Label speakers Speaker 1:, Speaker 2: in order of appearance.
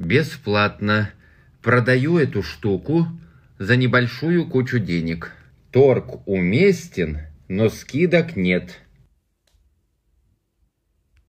Speaker 1: Бесплатно. Продаю эту штуку за небольшую кучу денег. Торг уместен, но скидок нет.